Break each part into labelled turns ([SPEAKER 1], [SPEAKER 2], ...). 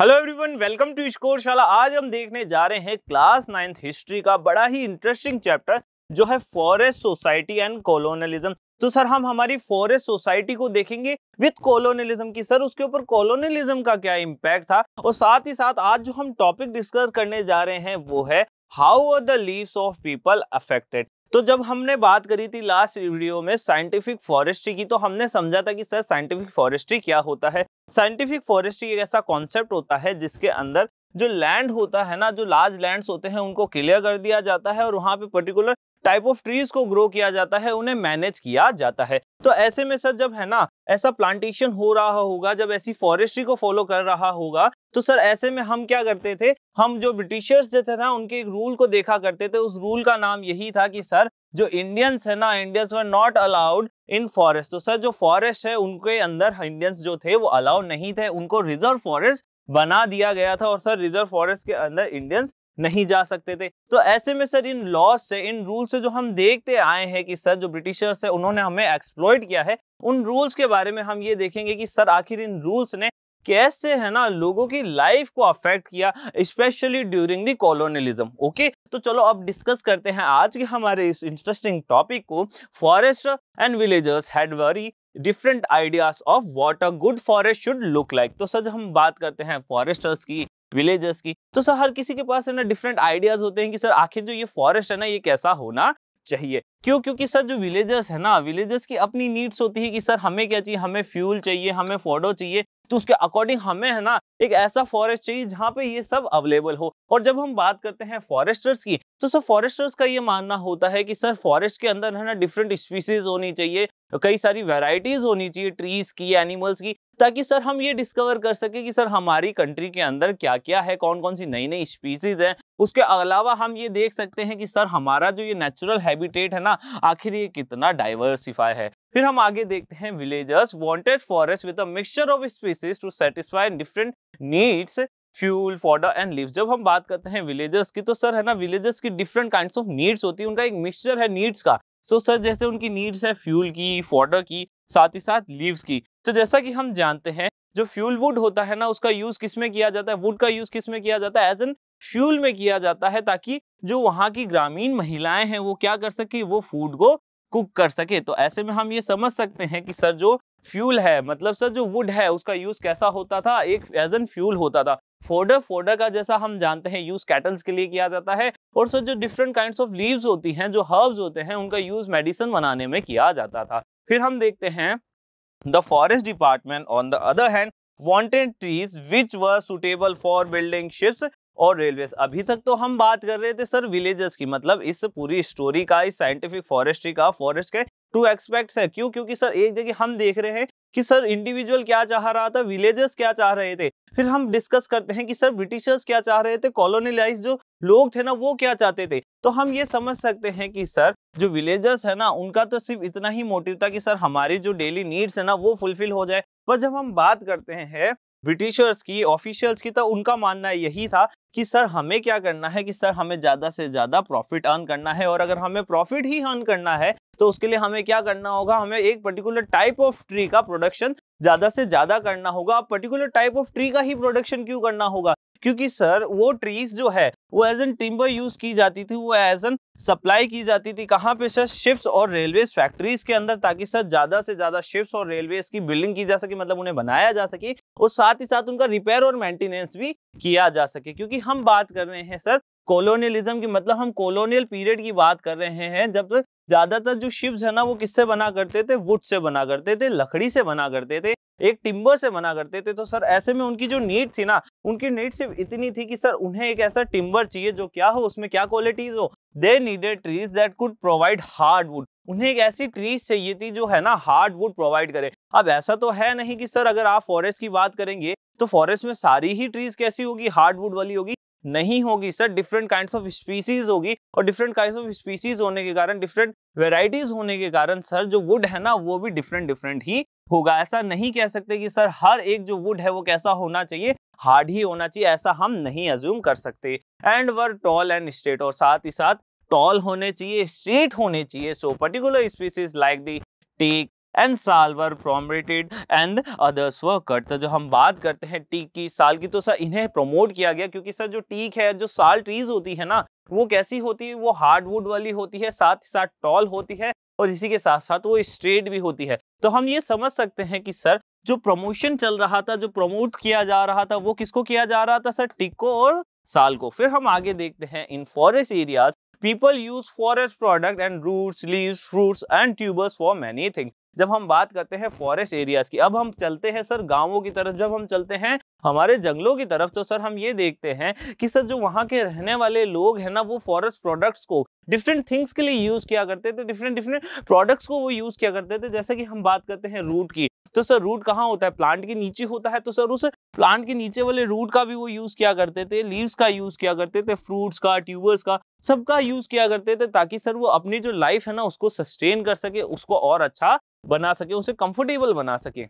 [SPEAKER 1] hello everyone welcome to Scoreshala आज हम देखने जा रहे हैं क्लास नाइन्थ हिस्ट्री का बड़ा ही इंटरेस्टिंग चैप्टर जो है फॉरेस्ट सोसाइटी एंड कॉलोनलिज्म तो सर हम हमारी फॉरेस्ट सोसाइटी को देखेंगे विद कॉलोनलिज्म की सर उसके ऊपर कॉलोनलिज्म का क्या इम्पैक्ट था और साथ ही साथ आज जो हम टॉपिक डिस्कस करने जा रहे हैं वो है how are the lives of people affected तो जब हमने बात करी थी लास्ट वीडियो में साइंटिफिक फॉरेस्ट्री की तो हमने समझा था कि सर साइंटिफिक फॉरेस्ट्री क्या होता है साइंटिफिक फॉरेस्ट्री एक ऐसा कॉन्सेप्ट होता है जिसके अंदर जो लैंड होता है ना जो लार्ज लैंड्स होते हैं उनको क्लियर कर दिया जाता है और वहाँ पे पर्टिकुलर टाइप ऑफ ट्रीज को ग्रो किया जाता है उन्हें मैनेज किया जाता है तो ऐसे में सर जब है ना ऐसा प्लांटेशन हो रहा होगा जब ऐसी फॉरेस्ट्री को फॉलो कर रहा होगा तो सर ऐसे में हम क्या करते थे हम जो ब्रिटिशर्स जो थे ना उनके एक रूल को देखा करते थे उस रूल का नाम यही था कि सर जो इंडियंस है ना Indians were not allowed in forest तो सर जो फॉरेस्ट है उनके अंदर इंडियंस जो थे वो अलाउ नहीं थे उनको रिजर्व फॉरेस्ट बना दिया गया था और सर रिजर्व फॉरेस्ट के अंदर इंडियंस नहीं जा सकते थे तो ऐसे में सर इन लॉज से इन रूल से जो हम देखते आए हैं कि सर जो ब्रिटिशर्स है उन्होंने हमें एक्सप्लोइ किया है उन रूल्स के बारे में हम ये देखेंगे कि सर आखिर इन रूल्स ने कैसे है ना लोगों की लाइफ को अफेक्ट किया specially during the colonialism okay तो चलो अब डिस्कस करते हैं आज के हमारे इस इंटरेस्टिंग टॉपिक को forest and villagers had very different ideas of what a good forest should look like तो सर हम बात करते हैं फॉरेस्टर्स की विलेजर्स की तो सर हर किसी के पास है ना डिफरेंट आइडियाज होते हैं कि सर आखिर जो ये फॉरेस्ट है ना ये कैसा होना चाहिए क्यों क्योंकि सर जो विलेजर्स है ना विलेजर्स की अपनी नीड्स होती है कि सर हमें क्या चाहिए हमें फ्यूल चाहिए हमें फोडो चाहिए तो उसके अकॉर्डिंग हमें है ना एक ऐसा फॉरेस्ट चाहिए जहाँ पे ये सब अवेलेबल हो और जब हम बात करते हैं फॉरेस्टर्स की तो सर फॉरेस्टर्स का ये मानना होता है कि सर फॉरेस्ट के अंदर है ना डिफरेंट स्पीसीज होनी चाहिए तो कई सारी वेराइटीज होनी चाहिए ट्रीज की एनिमल्स की ताकि सर हम ये डिस्कवर कर सके कि सर हमारी कंट्री के अंदर क्या क्या है कौन कौन सी नई नई स्पीसीज हैं उसके अलावा हम ये देख सकते हैं कि सर हमारा जो ये नेचुरल हैबिटेट है ना आखिर ये कितना डाइवर्सिफाई है फिर हम आगे देखते हैं villagers wanted forest with a mixture of species to satisfy different needs fuel fodder and leaves जब हम बात करते हैं विलेजर्स की तो सर है ना विलेजर्स की डिफरेंट काइंड ऑफ नीड्स होती है उनका एक मिक्सचर है नीड्स का सो so, सर जैसे उनकी नीड्स है फ्यूल की फॉडर की साथ ही साथ लीव्स की तो जैसा कि हम जानते हैं जो फ्यूल वुड होता है ना उसका यूज किस में किया जाता है वुड का यूज किस में किया जाता है एज एन फ्यूल में किया जाता है ताकि जो वहाँ की ग्रामीण महिलाएं हैं वो क्या कर सके वो फूड को कुक कर सके तो ऐसे में हम ये समझ सकते हैं कि सर जो फ्यूल है मतलब सर जो वुड है उसका यूज कैसा होता था एक एज एन फ्यूल होता था फोडर फोडर का जैसा हम जानते हैं यूज कैटल्स के लिए किया जाता है और सर जो डिफरेंट काइंड ऑफ लीव होती है जो हर्ब्स होते हैं उनका यूज मेडिसिन बनाने में किया जाता था फिर हम देखते हैं the forest department on the other hand wanted trees which were suitable for building ships और रेलवे अभी तक तो हम बात कर रहे थे सर विलेजेस की मतलब इस पूरी स्टोरी का इस साइंटिफिक फॉरेस्ट्री का फॉरेस्ट के टू एक्सपेक्ट है क्यों क्योंकि सर एक जगह हम देख रहे हैं कि सर इंडिविजुअल क्या चाह रहा था विलेजर्स क्या चाह रहे थे फिर हम डिस्कस करते हैं कि सर ब्रिटिशर्स क्या चाह रहे थे कॉलोनलाइज जो लोग थे ना वो क्या चाहते थे तो हम ये समझ सकते हैं कि सर जो विलेजर्स है ना उनका तो सिर्फ इतना ही मोटिव था कि सर हमारी जो डेली नीड्स है ना वो फुलफिल हो जाए पर जब हम बात करते हैं ब्रिटिशर्स की ऑफिशियल्स की तो उनका मानना यही था कि सर हमें क्या करना है कि सर हमें ज़्यादा से ज़्यादा प्रॉफिट अर्न करना है और अगर हमें प्रॉफिट ही अर्न करना है तो उसके लिए हमें क्या करना होगा हमें एक पर्टिकुलर टाइप ऑफ ट्री का प्रोडक्शन ज्यादा से ज्यादा करना होगा आप पर्टिकुलर टाइप ऑफ ट्री का ही प्रोडक्शन क्यों करना होगा क्योंकि सर वो ट्रीज जो है वो एज एन टिम्बर यूज की जाती थी वो एज एन सप्लाई की जाती थी कहाँ पे सर शिप्स और रेलवे फैक्ट्रीज के अंदर ताकि सर ज्यादा से ज्यादा शिप्स और रेलवे की बिल्डिंग की जा सके मतलब उन्हें बनाया जा सके और साथ ही साथ उनका रिपेयर और मेंटेनेंस भी किया जा सके क्योंकि हम बात कर रहे हैं सर कॉलोनियलिज्म की मतलब हम कॉलोनियल पीरियड की बात कर रहे हैं जब ज्यादातर जो शिप्स है ना वो किससे बना करते थे वुड से बना करते थे लकड़ी से बना करते थे एक टिम्बर से बना करते थे तो सर ऐसे में उनकी जो नीड थी ना उनकी नीड सिर्फ इतनी थी कि सर उन्हें एक ऐसा टिम्बर चाहिए जो क्या हो उसमें क्या क्वालिटीज हो they needed trees that could provide hard wood उन्हें एक ऐसी ट्रीज चाहिए थी जो है ना हार्ड वुड प्रोवाइड करे अब ऐसा तो है नहीं कि सर अगर आप फॉरेस्ट की बात करेंगे तो फॉरेस्ट में सारी ही ट्रीज कैसी होगी हार्ड वुड वाली होगी नहीं होगी sir different kind of species होगी और डिफरेंट काइंड ऑफ स्पीसीज होने के कारण डिफरेंट वेराइटीज होने के कारण सर जो वुड है ना वो भी डिफरेंट डिफरेंट ही होगा ऐसा नहीं कह सकते कि सर हर एक जो वुड है वो कैसा होना चाहिए हार्ड ही होना चाहिए ऐसा हम नहीं अज्यूम कर सकते and were tall and straight और साथ ही साथ टॉल होने चाहिए स्ट्रेट होने चाहिए so particular species like the teak and sal were promoted and others were cut तो जो हम बात करते हैं टीक की साल की तो सर इन्हें प्रमोट किया गया क्योंकि सर जो टीक है जो साल ट्रीज होती है ना वो कैसी होती है वो हार्डवुड वाली होती है साथ ही साथ टॉल होती है और इसी के साथ साथ वो स्ट्रेट भी होती है तो हम ये समझ सकते हैं कि सर जो प्रमोशन चल रहा था जो प्रमोट किया जा रहा था वो किसको किया जा रहा था सर को और साल को फिर हम आगे देखते हैं in forest areas people use forest product and roots leaves fruits and tubers for many things जब हम बात करते हैं फॉरेस्ट एरियाज की अब हम चलते हैं सर गांवों की तरफ जब हम चलते हैं हमारे जंगलों की तरफ तो सर हम ये देखते हैं कि सर जो वहाँ के रहने वाले लोग हैं ना वो फॉरेस्ट प्रोडक्ट्स को डिफरेंट थिंग्स के लिए यूज़ किया करते थे डिफरेंट डिफरेंट प्रोडक्ट्स को वो यूज़ किया करते थे जैसे कि हम बात करते हैं रूट की तो सर रूट कहाँ होता है प्लांट के नीचे होता है तो सर उस प्लांट के नीचे वाले रूट का भी वो यूज किया करते थे लीव्स का यूज किया करते थे फ्रूट्स का ट्यूबर्स का सबका यूज किया करते थे ताकि सर वो अपनी जो लाइफ है ना उसको सस्टेन कर सके उसको और अच्छा बना सके उसे कंफर्टेबल बना सके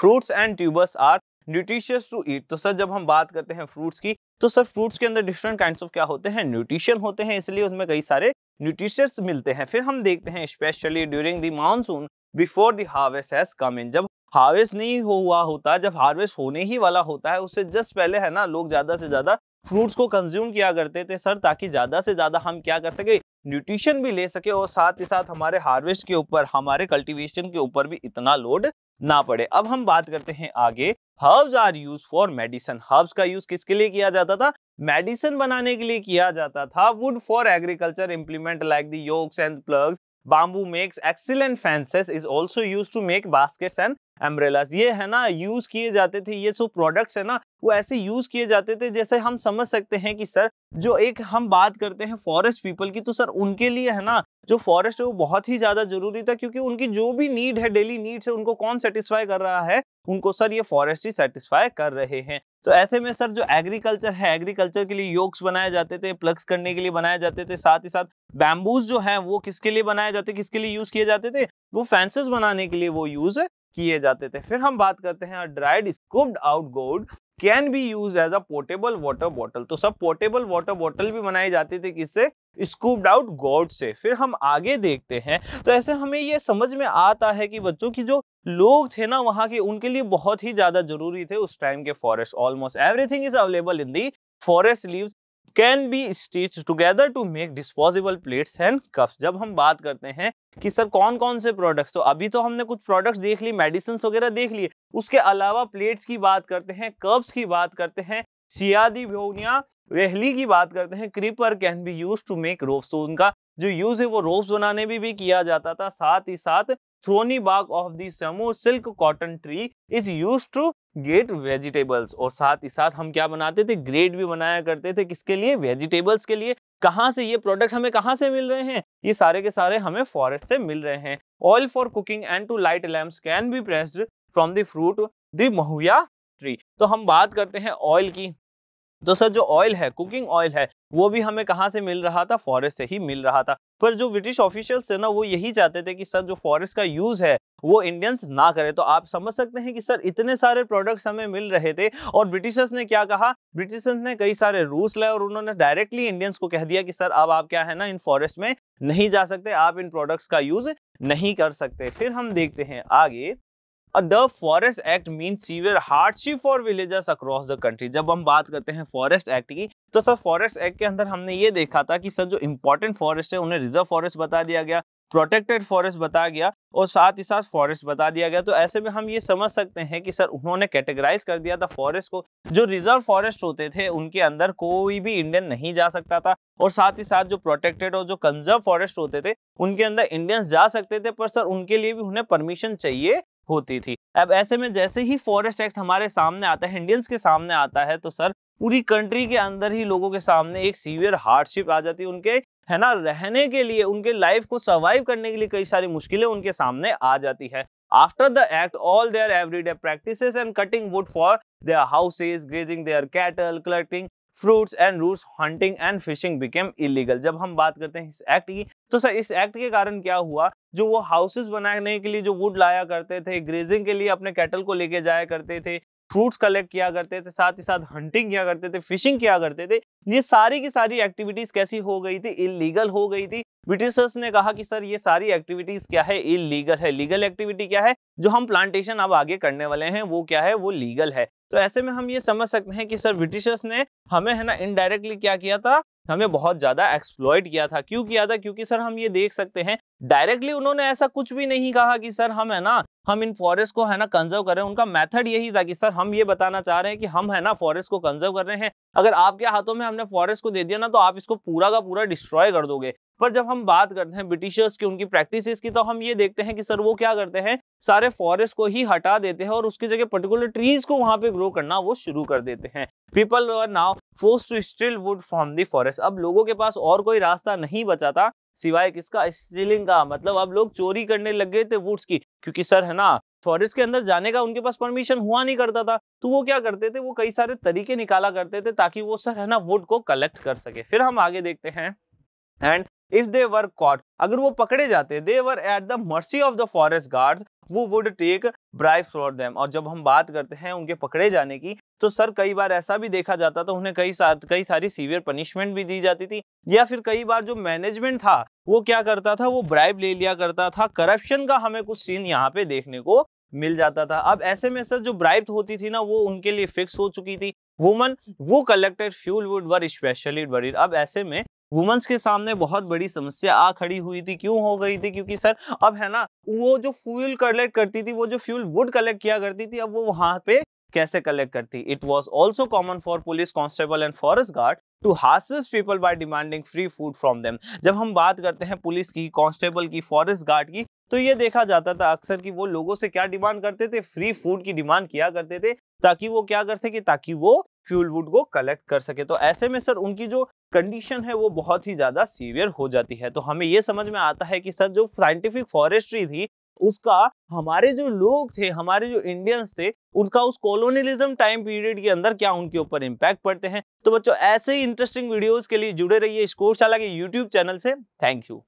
[SPEAKER 1] fruits and tubers are nutritious to eat तो सर जब हम बात करते हैं फ्रूट्स की तो सर फ्रूट्स के अंदर डिफरेंट काइंड ऑफ क्या होते हैं न्यूट्रिशन होते हैं इसलिए उसमें कई सारे न्यूट्रिशियस मिलते हैं फिर हम देखते हैं specially during the monsoon before the harvest has come in जब हार्वेस्ट नहीं हो हुआ होता जब हार्वेस्ट होने ही वाला होता है उससे जस्ट पहले है ना लोग ज्यादा से ज्यादा फ्रूट्स को कंज्यूम किया करते थे सर ताकि ज्यादा से ज्यादा हम क्या कर सके न्यूट्रिशन भी ले सके और साथ ही साथ हमारे हार्वेस्ट के ऊपर हमारे कल्टीवेशन के ऊपर भी इतना लोड ना पड़े अब हम बात करते हैं आगे herbs are use for medicine herbs का यूज किसके लिए किया जाता था मेडिसिन बनाने के लिए किया जाता था wood for agriculture implement like the yokes and ploughs bamboo makes excellent fences is also use to make baskets and umbrellas ये है ना यूज किए जाते थे ये जो प्रोडक्ट्स है ना वो ऐसे यूज किए जाते थे जैसे हम समझ सकते हैं कि सर जो एक हम बात करते हैं फॉरेस्ट पीपल की तो सर उनके लिए है ना जो फॉरेस्ट है वो बहुत ही ज्यादा जरूरी था क्योंकि उनकी जो भी नीड है डेली नीड्स है उनको कौन सेटिस्फाई कर रहा है उनको सर ये फॉरेस्ट ही सेटिस्फाई कर रहे हैं तो ऐसे में सर जो एग्रीकल्चर है एग्रीकल्चर के लिए योग्स बनाए जाते थे प्लग्स करने के लिए बनाए जाते थे साथ ही साथ बैम्बूज जो है वो किसके लिए बनाए जाते किसके लिए यूज किए जाते थे वो फैंसेस बनाने के लिए वो यूज किए जाते थे फिर हम बात करते हैं dried scooped out gourd can be use as a portable water bottle तो सब पोर्टेबल वाटर बॉटल भी बनाए जाते थे किससे स्कूब्ड आउट गॉड से फिर हम आगे देखते हैं तो ऐसे हमें ये समझ में आता है कि बच्चों की जो लोग थे ना वहाँ के उनके लिए बहुत ही ज्यादा जरूरी थे उस टाइम के forest almost everything is available in the forest leaves can be stitch together to make disposable plates and cups जब हम बात करते हैं कि सर कौन कौन से प्रोडक्ट्स तो अभी तो हमने कुछ प्रोडक्ट्स देख लिए मेडिसिन वगैरह देख लिए उसके अलावा प्लेट्स की बात करते हैं कप्स की बात करते हैं सियादी भोनिया वेहली की बात करते हैं creeper can be use to make ropes तो उनका जो यूज है वो रोप्स बनाने में भी, भी किया जाता था साथ ही साथ थ्रोनी बाग ऑफ दिल्क silk cotton tree is use to grate vegetables और साथ ही साथ हम क्या बनाते थे ग्रेट भी बनाया करते थे किसके लिए वेजिटेबल्स के लिए कहाँ से ये प्रोडक्ट हमें कहाँ से मिल रहे हैं ये सारे के सारे हमें फॉरेस्ट से मिल रहे हैं oil for cooking and to light lamps can be pressed from the fruit the mahua tree तो हम बात करते हैं ऑयल की दूसरा तो जो ऑयल है कुकिंग ऑयल है वो भी हमें कहाँ से मिल रहा था फॉरेस्ट से ही मिल रहा था पर जो ब्रिटिश ऑफिशियल्स थे ना वो यही चाहते थे कि सर जो फॉरेस्ट का यूज है वो इंडियंस ना करें तो आप समझ सकते हैं कि सर इतने सारे प्रोडक्ट्स हमें मिल रहे थे और ब्रिटिशर्स ने क्या कहा ब्रिटिशर्स ने कई सारे रूल्स लाए और उन्होंने डायरेक्टली इंडियंस को कह दिया कि सर अब आप क्या है ना इन फॉरेस्ट में नहीं जा सकते आप इन प्रोडक्ट्स का यूज नहीं कर सकते फिर हम देखते हैं आगे the forest act mean severe hardship for villagers across the country जब हम बात करते हैं फॉरेस्ट एक्ट की तो सर फॉरेस्ट एक्ट के अंदर हमने ये देखा था कि सर जो इंपॉर्टेंट फॉरेस्ट है उन्हें रिजर्व फॉरेस्ट बता दिया गया प्रोटेक्टेड फॉरेस्ट बताया गया और साथ ही साथ फॉरेस्ट बता दिया गया तो ऐसे में हम ये समझ सकते हैं कि सर उन्होंने कैटेगराइज कर दिया था फॉरेस्ट को जो रिजर्व फॉरेस्ट होते थे उनके अंदर कोई भी इंडियन नहीं जा सकता था और साथ ही साथ जो प्रोटेक्टेड और जो कंजर्व फॉरेस्ट होते थे उनके अंदर इंडियंस जा सकते थे पर सर उनके लिए भी उन्हें परमिशन चाहिए होती थी अब ऐसे में जैसे ही फॉरेस्ट एक्ट हमारे सामने आता है इंडियंस के सामने आता है तो सर पूरी कंट्री के अंदर ही लोगों के सामने एक सीवियर हार्डशिप आ जाती है उनके है ना रहने के लिए उनके लाइफ को सर्वाइव करने के लिए कई सारी मुश्किलें उनके सामने आ जाती है after the act all their everyday practice and cutting wood for their houses grazing their cattle collecting fruits and roots hunting and fishing became illegal जब हम बात करते हैं इस एक्ट की तो सर इस एक्ट के कारण क्या हुआ जो वो हाउसेस बनाने के लिए जो वुड लाया करते थे ग्रेजिंग के लिए अपने कैटल को लेके जाया करते थे फ्रूट्स कलेक्ट किया करते थे साथ ही साथ हंटिंग किया करते थे फिशिंग किया करते थे ये सारी की सारी एक्टिविटीज कैसी हो गई थी इलीगल हो गई थी ब्रिटिशर्स ने कहा कि सर ये सारी एक्टिविटीज क्या है इलीगल है लीगल एक्टिविटी क्या है जो हम प्लांटेशन अब आगे करने वाले हैं वो क्या है वो लीगल है तो ऐसे में हम ये समझ सकते हैं कि सर ब्रिटिशर्स ने हमें है ना इनडायरेक्टली क्या किया था हमें बहुत ज़्यादा एक्सप्लॉयड किया था क्यों किया था क्योंकि सर हम ये देख सकते हैं डायरेक्टली उन्होंने ऐसा कुछ भी नहीं कहा कि सर हम है ना हम इन फॉरेस्ट को है ना कंजर्व कर रहे हैं उनका मेथड यही था कि सर हम ये बताना चाह रहे हैं कि हम है ना फॉरेस्ट को कंजर्व कर रहे हैं अगर आपके हाथों में हमने फॉरेस्ट को दे दिया ना तो आप इसको पूरा का पूरा डिस्ट्रॉय कर दोगे पर जब हम बात करते हैं ब्रिटिशर्स की उनकी प्रैक्टिस की तो हम ये देखते हैं कि सर वो क्या करते हैं सारे फॉरेस्ट को ही हटा देते हैं और उसकी जगह पर्टिकुलर ट्रीज को वहां पे ग्रो करना वो शुरू कर देते हैं people are now force to steal wood from the forest अब लोगों के पास और कोई रास्ता नहीं बचा था सिवाय किसका स्टीलिंग का मतलब अब लोग चोरी करने लग गए थे वुड्स की क्योंकि सर है ना फॉरेस्ट के अंदर जाने का उनके पास परमिशन हुआ नहीं करता था तो वो क्या करते थे वो कई सारे तरीके निकाला करते थे ताकि वो सर है ना वुड को कलेक्ट कर सके फिर हम आगे देखते हैं and if they were caught अगर वो पकड़े जाते they were at the mercy of the forest guard वो would take bribe from them और जब हम बात करते हैं उनके पकड़े जाने की तो सर कई बार ऐसा भी देखा जाता था तो उन्हें कई साथ कई सारी सीवियर पनिशमेंट भी दी जाती थी या फिर कई बार जो मैनेजमेंट था वो क्या करता था वो ब्राइब ले लिया करता था करप्शन का हमें कुछ सीन यहाँ पे देखने को मिल जाता था अब ऐसे में सर जो ब्राइब होती थी ना वो उनके लिए फिक्स हो चुकी थी वुमन वो collected fuel wood were specially worried अब ऐसे में वुमेंस के सामने बहुत बड़ी समस्या आ खड़ी हुई थी क्यों हो गई थी क्योंकि सर अब है ना वो जो फ्यूल कलेक्ट करती थी वो जो फ्यूल वुड कलेक्ट किया करती थी अब वो वहां पे कैसे कलेक्ट करती it was also common for police constable and forest guard to harass people by demanding free food from them जब हम बात करते हैं पुलिस की कॉन्स्टेबल की फॉरेस्ट गार्ड की तो ये देखा जाता था अक्सर कि वो लोगों से क्या डिमांड करते थे फ्री फूड की डिमांड किया करते थे ताकि वो क्या कर सके ताकि वो फ्यूल वुड को कलेक्ट कर सके तो ऐसे में सर उनकी जो कंडीशन है वो बहुत ही ज्यादा सीवियर हो जाती है तो हमें ये समझ में आता है कि सर जो साइंटिफिक फॉरेस्ट्री थी उसका हमारे जो लोग थे हमारे जो इंडियंस थे उनका उस कॉलोनियलिज्म टाइम पीरियड के अंदर क्या उनके ऊपर इम्पैक्ट पड़ते हैं तो बच्चों ऐसे ही इंटरेस्टिंग वीडियोस के लिए जुड़े रहिए स्कोरशाला के यूट्यूब चैनल से थैंक यू